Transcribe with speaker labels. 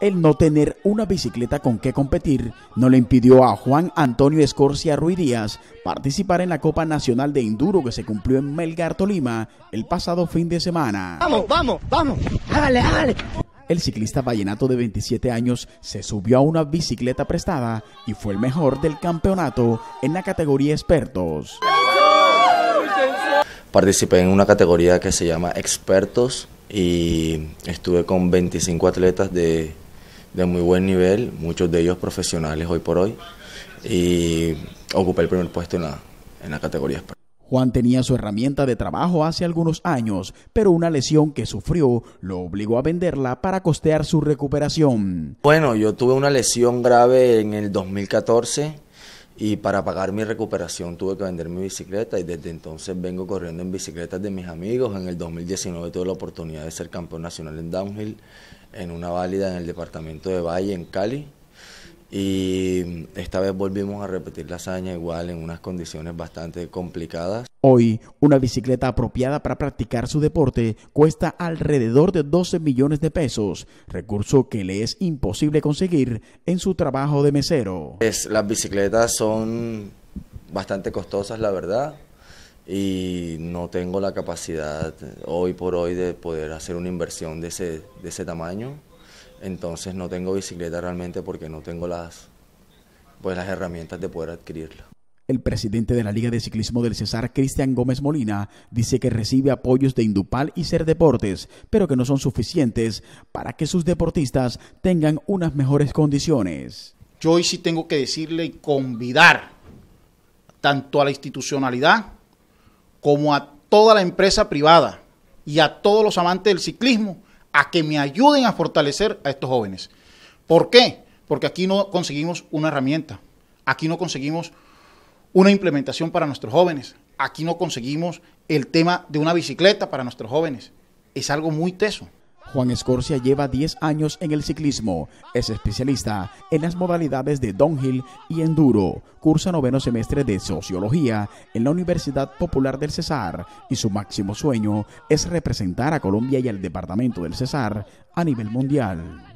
Speaker 1: El no tener una bicicleta con que competir no le impidió a Juan Antonio Escorcia Ruiz Díaz participar en la Copa Nacional de Enduro que se cumplió en Melgar, Tolima, el pasado fin de semana.
Speaker 2: Vamos, vamos, vamos, hágale, hágale.
Speaker 1: El ciclista vallenato de 27 años se subió a una bicicleta prestada y fue el mejor del campeonato en la categoría expertos.
Speaker 2: Participé en una categoría que se llama expertos y estuve con 25 atletas de de muy buen nivel, muchos de ellos profesionales hoy por hoy, y ocupé el primer puesto en la, en la categoría
Speaker 1: Juan tenía su herramienta de trabajo hace algunos años, pero una lesión que sufrió lo obligó a venderla para costear su recuperación.
Speaker 2: Bueno, yo tuve una lesión grave en el 2014 y para pagar mi recuperación tuve que vender mi bicicleta y desde entonces vengo corriendo en bicicletas de mis amigos. En el 2019 tuve la oportunidad de ser campeón nacional en downhill en una válida en el departamento de Valle, en Cali y esta vez volvimos a repetir la hazaña igual en unas condiciones bastante complicadas.
Speaker 1: Hoy, una bicicleta apropiada para practicar su deporte cuesta alrededor de 12 millones de pesos, recurso que le es imposible conseguir en su trabajo de mesero.
Speaker 2: Es, las bicicletas son bastante costosas, la verdad, y no tengo la capacidad hoy por hoy de poder hacer una inversión de de ese tamaño. Entonces no tengo bicicleta realmente porque no tengo pues, las, herramientas de poder adquirirla.
Speaker 1: El presidente de la Liga de Ciclismo del Cesar, Cristian Gómez Molina, dice que recibe apoyos de Indupal y Ser Deportes, pero que no son suficientes para que sus deportistas tengan unas mejores condiciones.
Speaker 3: Yo hoy sí tengo que decirle y convidar tanto a la institucionalidad como a toda la empresa privada y a todos los amantes del ciclismo a que me ayuden a fortalecer a estos jóvenes. ¿Por qué? Porque aquí no conseguimos una herramienta, aquí no conseguimos una implementación para nuestros jóvenes, aquí no conseguimos el
Speaker 1: tema de una bicicleta para nuestros jóvenes. Es algo muy teso. Juan Escorcia lleva 10 años en el ciclismo. Es especialista en las modalidades de downhill y enduro. Cursa noveno semestre de Sociología en la Universidad Popular del Cesar y su máximo sueño es representar a Colombia y al departamento del Cesar a nivel mundial.